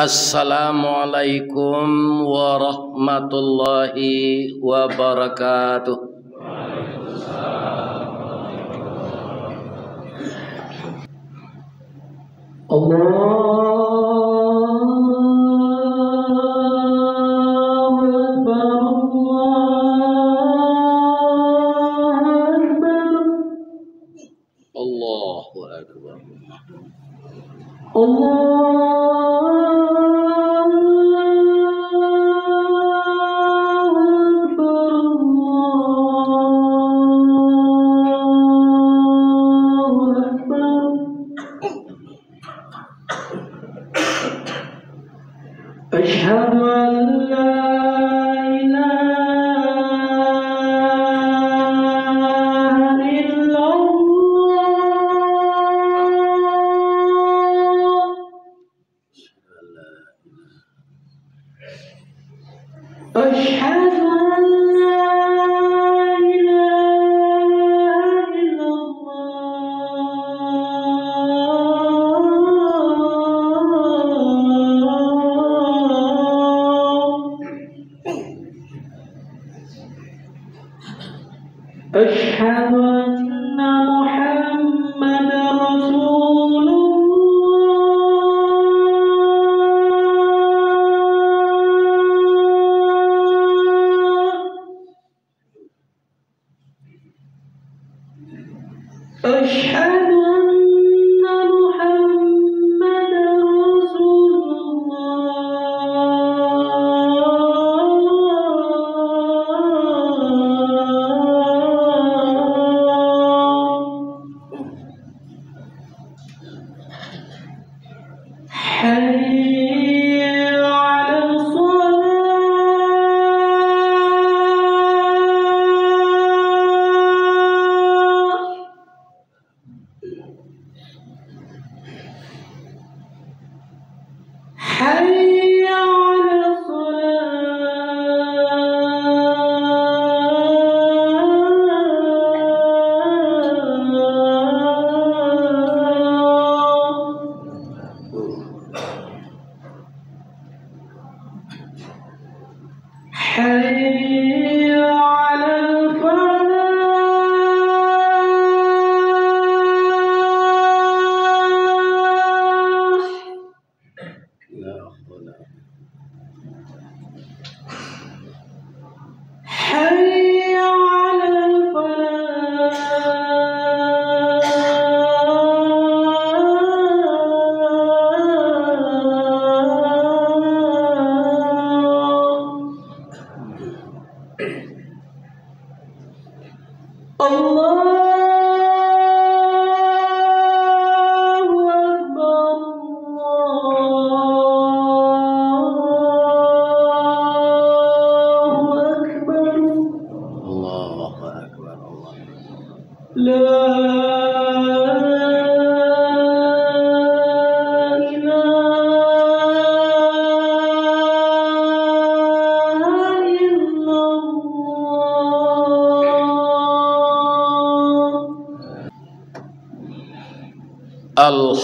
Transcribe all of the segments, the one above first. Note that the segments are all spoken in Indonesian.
السلام عليكم ورحمة الله وبركاته الله أشهد أن لا Allah.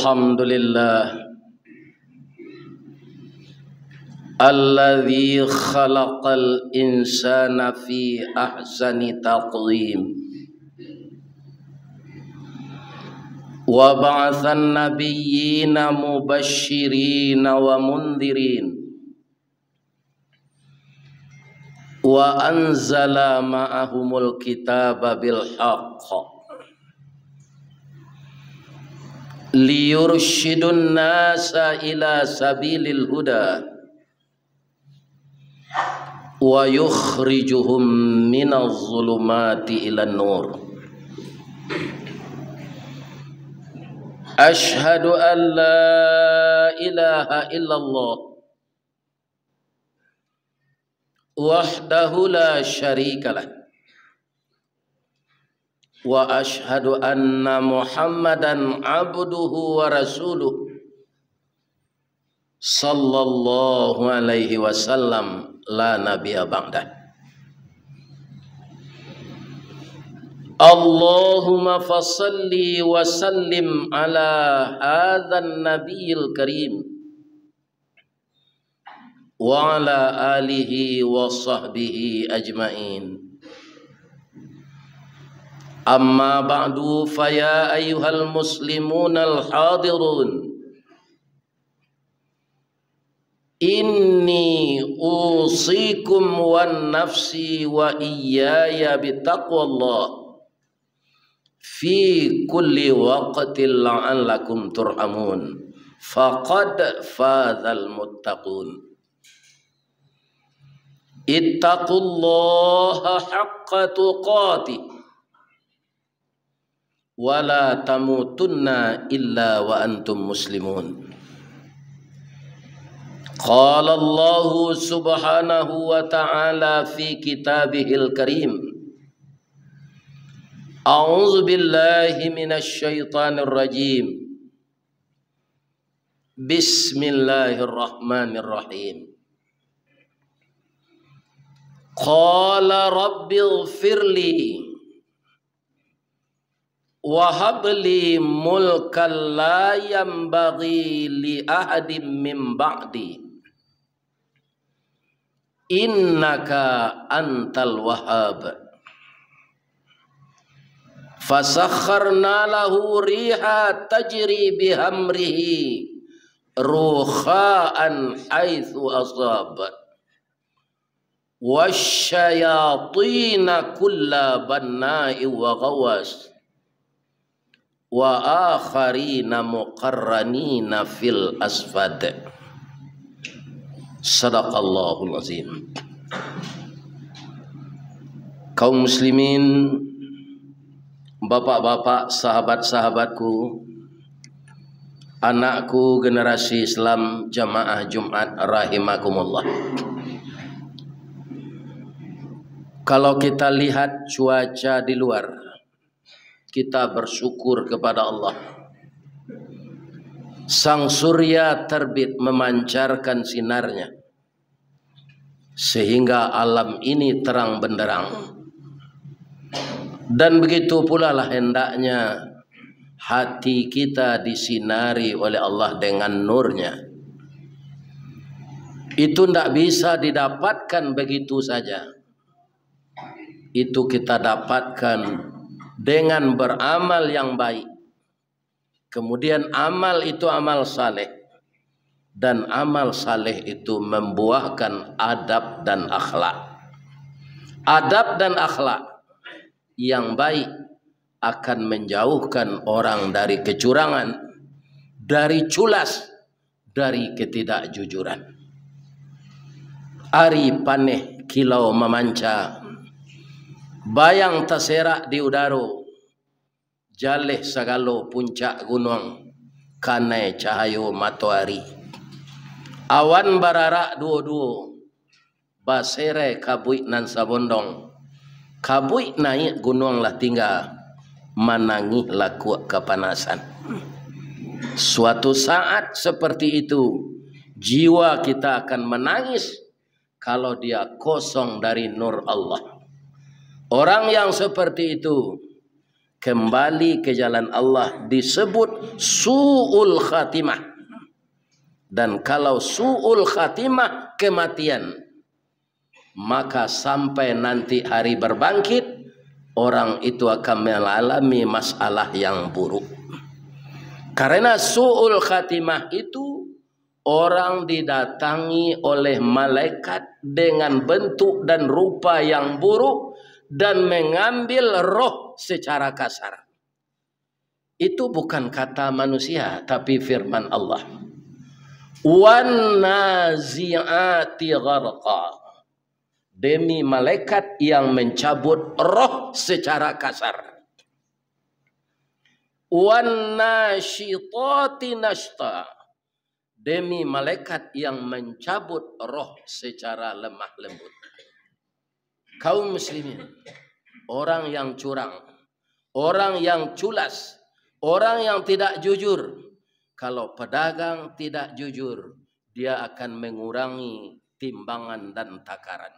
الحمد لله الذي خلق الإنسان في أحسن تقويم وبعث النبيين مبشرين ومنذرين وأنزل معهم الكتاب بالحق liyurshidun nasa ila sabilil huda wa yukhrijuhum minaz zulumati ila nur Ashhadu an la ilaha illallah wahdahu la syarikalah واشهد ان محمدا عبده ورسوله صلى الله عليه وسلم لا نبي بعده اللهم فصل وسلم على هذا النبي الكريم وعلى اله وصحبه اجمعين أما بعد فيا أيها المسلمون الحاضرون إني أوصيكم والنفس وإياي بتقوى الله في كل وقت لعلكم ترحمون فقد فاز المتقون اتقوا الله حق تقاته wala tamutunna illa wa antum muslimun قال الله سبحانه وتعالى في كتابه الكريم أعوذ بالله من الشيطان الرجيم بسم الله الرحمن الرحيم قال رب اغفر لي وهب لي ملكا لا ينبغي لأحد من بعدي إنك أنت الوهاب فسخرنا له ريحا تجري بأمره رخاء حيث أصاب والشياطين كل بناء وغواص wa akharina muqarranina fil asfad sadaqallahul azim kaum muslimin bapak-bapak sahabat-sahabatku anakku generasi Islam jamaah Jumat rahimakumullah kalau kita lihat cuaca di luar kita bersyukur kepada Allah. Sang surya terbit memancarkan sinarnya sehingga alam ini terang benderang. Dan begitu pula lah hendaknya hati kita disinari oleh Allah dengan nurnya. Itu tidak bisa didapatkan begitu saja. Itu kita dapatkan dengan beramal yang baik. Kemudian amal itu amal saleh dan amal saleh itu membuahkan adab dan akhlak. Adab dan akhlak yang baik akan menjauhkan orang dari kecurangan, dari culas, dari ketidakjujuran. Ari paneh kilau memancar Bayang terserak di udara. Jaleh segala puncak gunung. Kanai cahaya matahari. Awan bararak dua-dua. Basere kabuik nan sabondong. Kabuik naik gunung lah tinggal. manangi lah kuat kepanasan. Suatu saat seperti itu. Jiwa kita akan menangis. Kalau dia kosong dari nur Allah. Orang yang seperti itu kembali ke jalan Allah disebut su'ul khatimah. Dan kalau su'ul khatimah kematian. Maka sampai nanti hari berbangkit orang itu akan mengalami masalah yang buruk. Karena su'ul khatimah itu orang didatangi oleh malaikat dengan bentuk dan rupa yang buruk dan mengambil roh secara kasar. Itu bukan kata manusia, tapi firman Allah. demi malaikat yang mencabut roh secara kasar. demi malaikat yang mencabut roh secara lemah lembut kaum muslimin orang yang curang orang yang culas orang yang tidak jujur kalau pedagang tidak jujur dia akan mengurangi timbangan dan takaran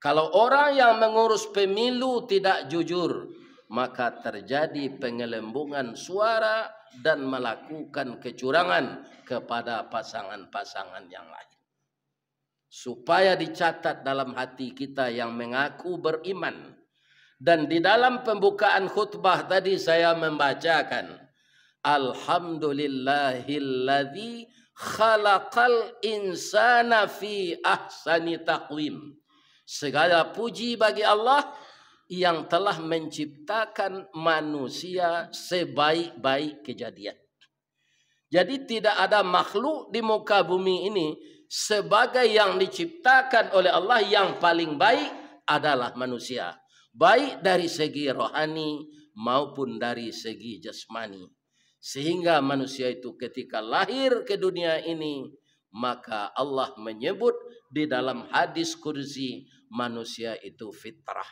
kalau orang yang mengurus pemilu tidak jujur maka terjadi pengelembungan suara dan melakukan kecurangan kepada pasangan-pasangan yang lain supaya dicatat dalam hati kita yang mengaku beriman. Dan di dalam pembukaan khutbah tadi saya membacakan Alhamdulillahilladzi khalaqal insana fi ahsani taqwim. Segala puji bagi Allah yang telah menciptakan manusia sebaik-baik kejadian. Jadi tidak ada makhluk di muka bumi ini sebagai yang diciptakan oleh Allah yang paling baik adalah manusia. Baik dari segi rohani maupun dari segi jasmani. Sehingga manusia itu ketika lahir ke dunia ini, maka Allah menyebut di dalam hadis kursi manusia itu fitrah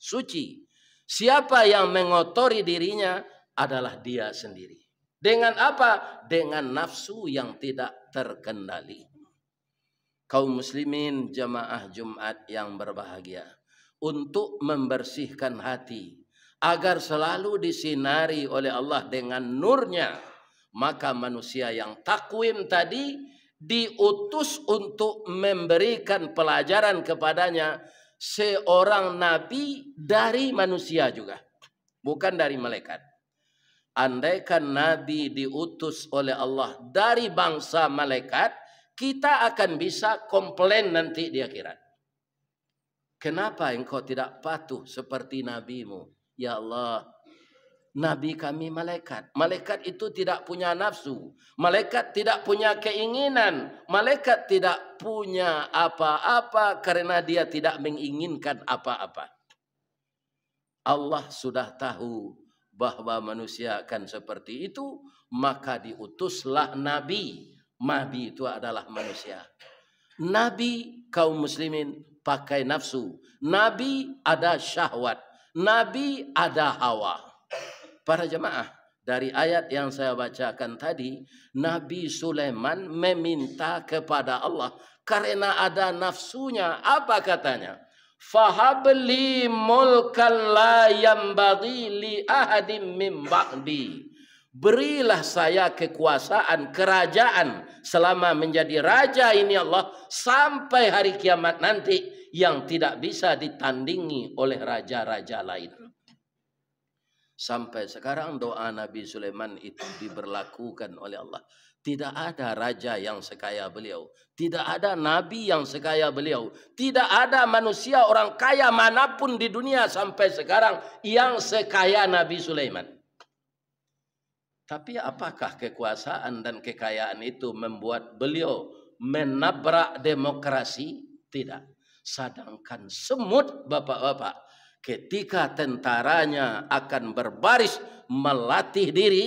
suci. Siapa yang mengotori dirinya adalah dia sendiri. Dengan apa? Dengan nafsu yang tidak terkendali kaum muslimin jemaah Jumat yang berbahagia untuk membersihkan hati agar selalu disinari oleh Allah dengan nurnya maka manusia yang takwim tadi diutus untuk memberikan pelajaran kepadanya seorang nabi dari manusia juga bukan dari malaikat andaikan nabi diutus oleh Allah dari bangsa malaikat kita akan bisa komplain nanti di akhirat. Kenapa engkau tidak patuh seperti nabimu? Ya Allah, nabi kami malaikat. Malaikat itu tidak punya nafsu. Malaikat tidak punya keinginan. Malaikat tidak punya apa-apa karena dia tidak menginginkan apa-apa. Allah sudah tahu bahwa manusia akan seperti itu, maka diutuslah nabi Mahdi itu adalah manusia. Nabi kaum muslimin pakai nafsu. Nabi ada syahwat. Nabi ada hawa. Para jemaah, dari ayat yang saya bacakan tadi, Nabi Sulaiman meminta kepada Allah karena ada nafsunya. Apa katanya? Fahabli mulkan la yambadi li ahadim min ba'di. Berilah saya kekuasaan, kerajaan selama menjadi raja ini Allah sampai hari kiamat nanti yang tidak bisa ditandingi oleh raja-raja lain. Sampai sekarang doa Nabi Sulaiman itu diberlakukan oleh Allah. Tidak ada raja yang sekaya beliau. Tidak ada nabi yang sekaya beliau. Tidak ada manusia orang kaya manapun di dunia sampai sekarang yang sekaya Nabi Sulaiman. Tapi apakah kekuasaan dan kekayaan itu membuat beliau menabrak demokrasi? Tidak. Sedangkan semut bapak-bapak ketika tentaranya akan berbaris melatih diri,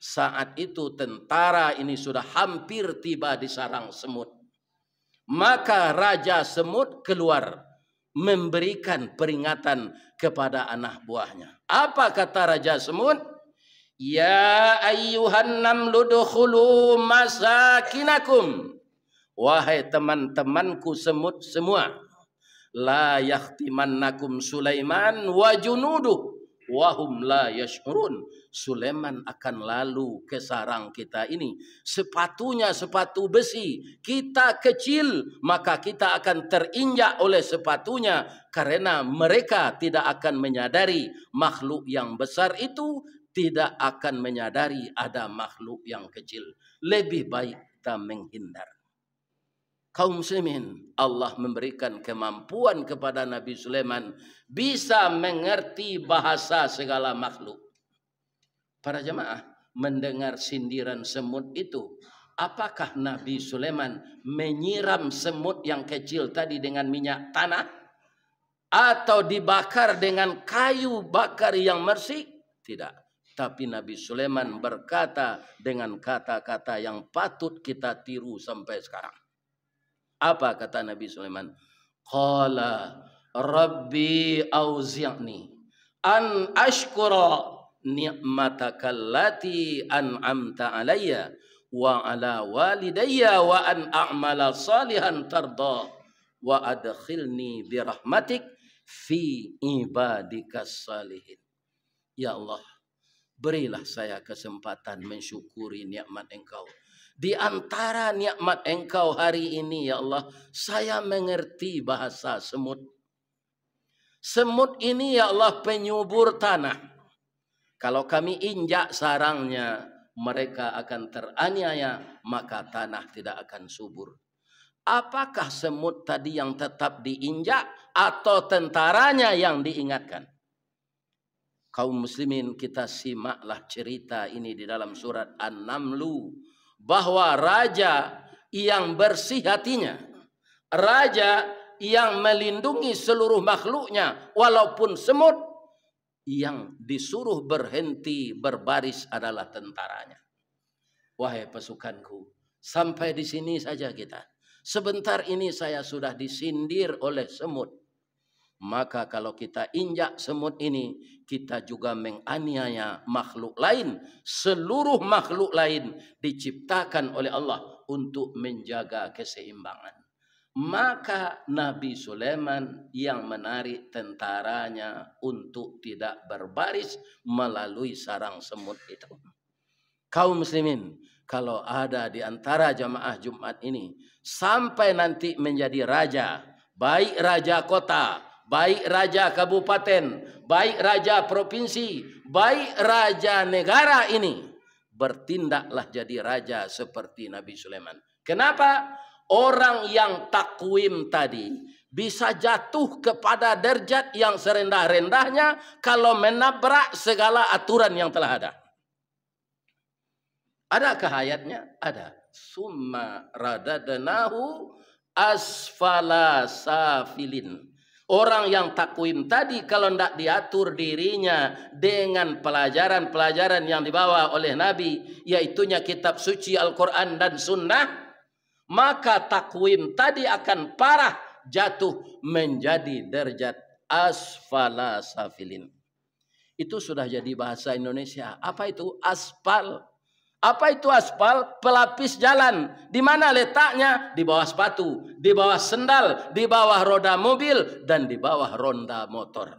saat itu tentara ini sudah hampir tiba di sarang semut. Maka Raja Semut keluar memberikan peringatan kepada anak buahnya. Apa kata Raja Semut? Ya ayyuhan namlu dukhulu masakinakum. Wahai teman-temanku semut semua. La yahtimannakum Sulaiman wa junuduh. Wahum la yashurun. Sulaiman akan lalu ke sarang kita ini. Sepatunya sepatu besi. Kita kecil, maka kita akan terinjak oleh sepatunya. Karena mereka tidak akan menyadari makhluk yang besar itu tidak akan menyadari ada makhluk yang kecil. Lebih baik kita menghindar. Kaum muslimin, Allah memberikan kemampuan kepada Nabi Sulaiman bisa mengerti bahasa segala makhluk. Para jemaah, mendengar sindiran semut itu, apakah Nabi Sulaiman menyiram semut yang kecil tadi dengan minyak tanah atau dibakar dengan kayu bakar yang bersih? Tidak tapi Nabi Sulaiman berkata dengan kata-kata yang patut kita tiru sampai sekarang. Apa kata Nabi Sulaiman? Qala Rabbi auzi'ni an ashkura ni'mataka allati an'amta alayya wa ala walidayya wa an a'mala salihan tarda wa adkhilni bi rahmatik fi ibadikas salihin. Ya Allah, Berilah saya kesempatan mensyukuri nikmat engkau. Di antara nikmat engkau hari ini ya Allah, saya mengerti bahasa semut. Semut ini ya Allah penyubur tanah. Kalau kami injak sarangnya, mereka akan teraniaya, maka tanah tidak akan subur. Apakah semut tadi yang tetap diinjak atau tentaranya yang diingatkan? kaum muslimin kita simaklah cerita ini di dalam surat An-Namlu bahwa raja yang bersih hatinya raja yang melindungi seluruh makhluknya walaupun semut yang disuruh berhenti berbaris adalah tentaranya wahai pasukanku sampai di sini saja kita sebentar ini saya sudah disindir oleh semut maka kalau kita injak semut ini, kita juga menganiaya makhluk lain. Seluruh makhluk lain diciptakan oleh Allah untuk menjaga keseimbangan. Maka Nabi Sulaiman yang menarik tentaranya untuk tidak berbaris melalui sarang semut itu. Kaum muslimin, kalau ada di antara jamaah Jumat ini sampai nanti menjadi raja, baik raja kota, baik raja kabupaten, baik raja provinsi, baik raja negara ini bertindaklah jadi raja seperti Nabi Sulaiman. Kenapa? Orang yang takwim tadi bisa jatuh kepada derajat yang serendah-rendahnya kalau menabrak segala aturan yang telah ada. Ada kehayatnya? Ada. Summa radadanahu asfala safilin Orang yang takwim tadi kalau tidak diatur dirinya dengan pelajaran-pelajaran yang dibawa oleh Nabi, yaitunya kitab suci Al-Quran dan Sunnah, maka takwim tadi akan parah jatuh menjadi derajat asfala safilin. Itu sudah jadi bahasa Indonesia. Apa itu aspal? Apa itu aspal? Pelapis jalan. Di mana letaknya? Di bawah sepatu, di bawah sendal, di bawah roda mobil, dan di bawah ronda motor.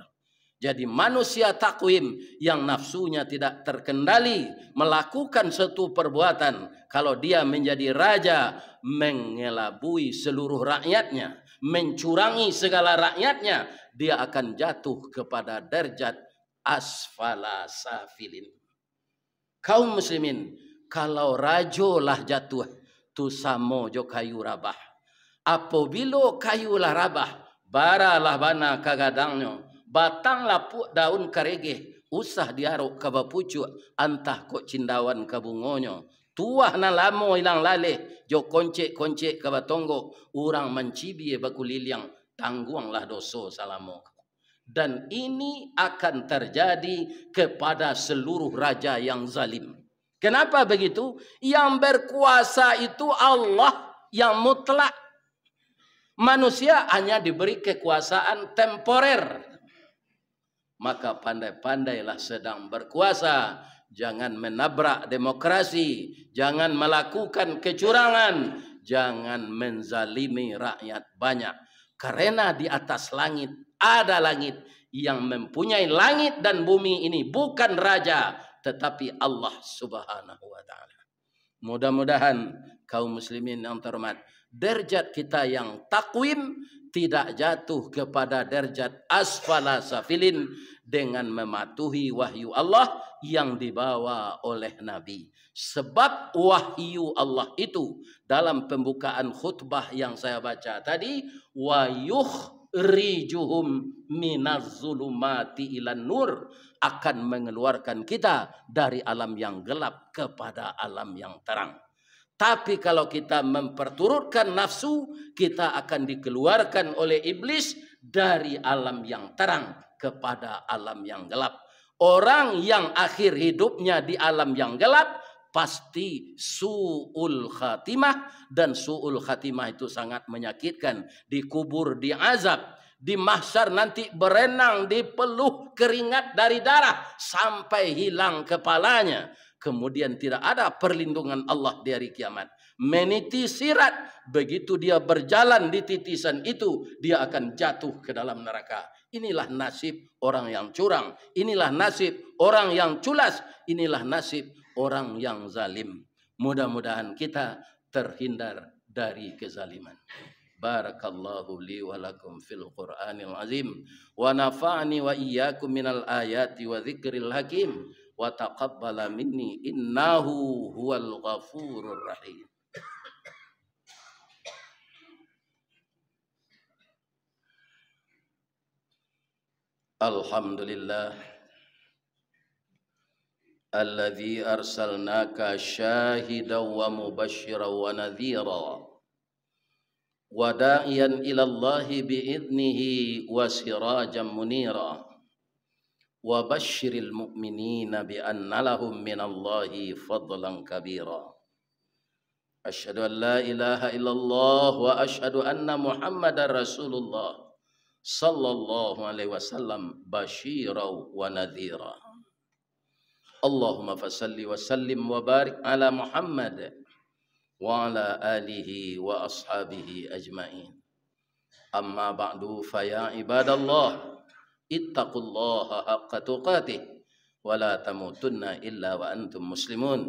Jadi manusia takwim yang nafsunya tidak terkendali melakukan satu perbuatan kalau dia menjadi raja mengelabui seluruh rakyatnya, mencurangi segala rakyatnya, dia akan jatuh kepada derjat asfala safilin. Kaum muslimin, kalau rajo lah jatuh tu samo jo kayu rabah apabila kayu lah rabah baralah bana kagadangnyo batang lah pu daun karege usah diaruk ka bapucuk antah kok cindawan ka bungonyo tuah na lamo hilang lale jo koncek-koncek ka batonggo urang mencibi bakuliliang tangguanglah doso salamo dan ini akan terjadi kepada seluruh raja yang zalim. Kenapa begitu? Yang berkuasa itu Allah yang mutlak. Manusia hanya diberi kekuasaan temporer. Maka pandai-pandailah sedang berkuasa. Jangan menabrak demokrasi. Jangan melakukan kecurangan. Jangan menzalimi rakyat banyak. Karena di atas langit ada langit yang mempunyai langit dan bumi ini bukan raja, tetapi Allah Subhanahu wa taala. Mudah-mudahan kaum muslimin yang terhormat, derajat kita yang takwim tidak jatuh kepada derajat asfala safilin dengan mematuhi wahyu Allah yang dibawa oleh Nabi. Sebab wahyu Allah itu dalam pembukaan khutbah yang saya baca tadi, wa rijuhum minaz ilan nur akan mengeluarkan kita dari alam yang gelap kepada alam yang terang. Tapi kalau kita memperturutkan nafsu, kita akan dikeluarkan oleh iblis dari alam yang terang kepada alam yang gelap. Orang yang akhir hidupnya di alam yang gelap pasti suul khatimah dan suul khatimah itu sangat menyakitkan, dikubur, diazab di mahsyar nanti berenang di peluh keringat dari darah sampai hilang kepalanya. Kemudian tidak ada perlindungan Allah di hari kiamat. Meniti sirat. Begitu dia berjalan di titisan itu, dia akan jatuh ke dalam neraka. Inilah nasib orang yang curang. Inilah nasib orang yang culas. Inilah nasib orang yang zalim. Mudah-mudahan kita terhindar dari kezaliman. بارك الله لي ولكم في القرآن العظيم ونفعني وإياكم من الآيات وذكر الحكيم وتقبل مني إنه هو الغفور الرحيم الحمد لله الذي أرسلناك شاهدا ومبشرا ونذيرا وداعيا إلى الله بإذنه وسراجا منيرا وبشر المؤمنين بأن لهم من الله فضلا كبيرا أشهد أن لا إله إلا الله وأشهد أن محمدا رسول الله صلى الله عليه وسلم بشيرا ونذيرا اللهم فصل وسلم وبارك على محمد وعلى آله وأصحابه أجمعين أما بعد فيا عباد الله اتقوا الله حق تقاته ولا تموتن إلا وأنتم مسلمون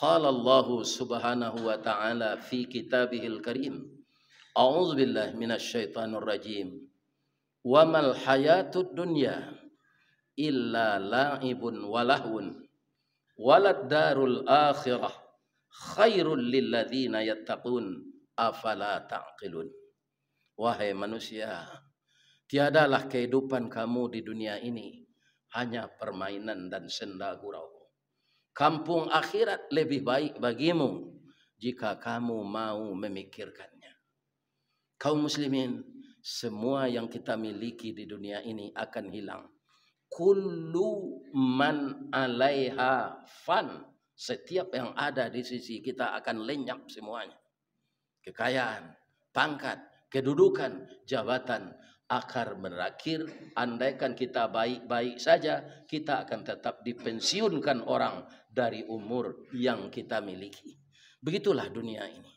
قال الله سبحانه وتعالى في كتابه الكريم أعوذ بالله من الشيطان الرجيم وما الحياة الدنيا إلا لعب ولهو ولا الدار الآخرة khairul lilladzina yattaqun afala ta'qilun. Wahai manusia, tiadalah kehidupan kamu di dunia ini hanya permainan dan senda gurau. Kampung akhirat lebih baik bagimu jika kamu mau memikirkannya. Kaum muslimin, semua yang kita miliki di dunia ini akan hilang. Kullu man alaiha fan setiap yang ada di sisi kita akan lenyap semuanya. Kekayaan, pangkat, kedudukan, jabatan, akar berakhir. Andaikan kita baik-baik saja, kita akan tetap dipensiunkan orang dari umur yang kita miliki. Begitulah dunia ini.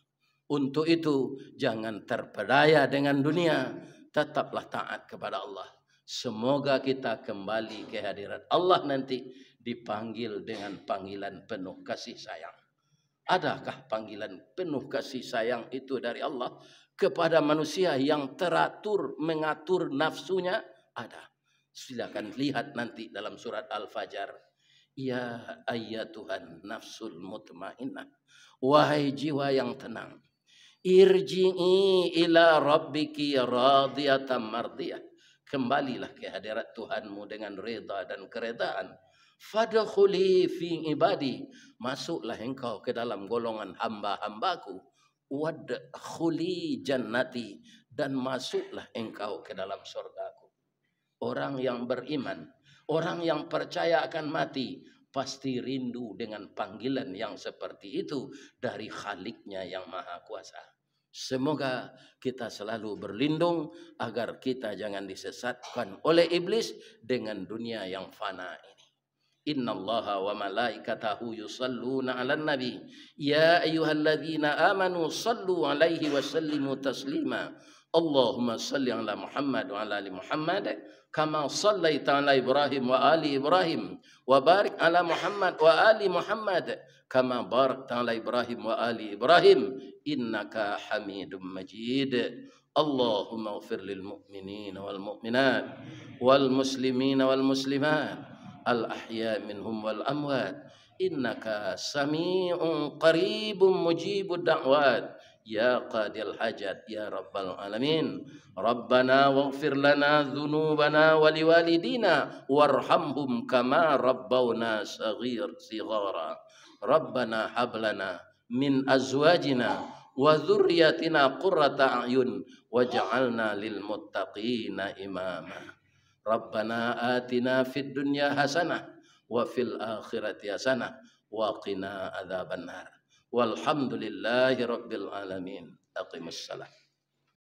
Untuk itu, jangan terpedaya dengan dunia. Tetaplah taat kepada Allah. Semoga kita kembali ke hadirat Allah nanti dipanggil dengan panggilan penuh kasih sayang. Adakah panggilan penuh kasih sayang itu dari Allah kepada manusia yang teratur mengatur nafsunya? Ada. Silakan lihat nanti dalam surat Al-Fajr. Ya ayat Tuhan nafsul mutmainnah. Wahai jiwa yang tenang. Irji'i ila rabbiki radiyatan mardiyah. Kembalilah ke hadirat Tuhanmu dengan reda dan keredaan Fadkhuli fi ibadi. Masuklah engkau ke dalam golongan hamba-hambaku. Wadkhuli jannati. Dan masuklah engkau ke dalam surgaku. Orang yang beriman. Orang yang percaya akan mati. Pasti rindu dengan panggilan yang seperti itu. Dari khaliknya yang maha kuasa. Semoga kita selalu berlindung agar kita jangan disesatkan oleh iblis dengan dunia yang fana ini. إن الله وملائكته يصلون على النبي يا أيها الذين آمنوا صلوا عليه وسلموا تسليما اللهم صل على محمد وعلى آل محمد كما صليت على إبراهيم وآل إبراهيم وبارك على محمد وآل محمد كما باركت على إبراهيم وآل إبراهيم إنك حميد مجيد اللهم اغفر للمؤمنين والمؤمنات والمسلمين والمسلمات الأحياء منهم والأموات إنك سميع قريب مجيب الدعوات يا قاضي الحاجات يا رب العالمين ربنا واغفر لنا ذنوبنا ولوالدينا وارحمهم كما ربونا صغير صغارا ربنا هب لنا من أزواجنا وذريتنا قرة أعين واجعلنا للمتقين إماما ربنا آتنا في الدنيا حسنة وفي الآخرة حسنة وقنا عذاب النار والحمد لله رب العالمين أقم الصلاة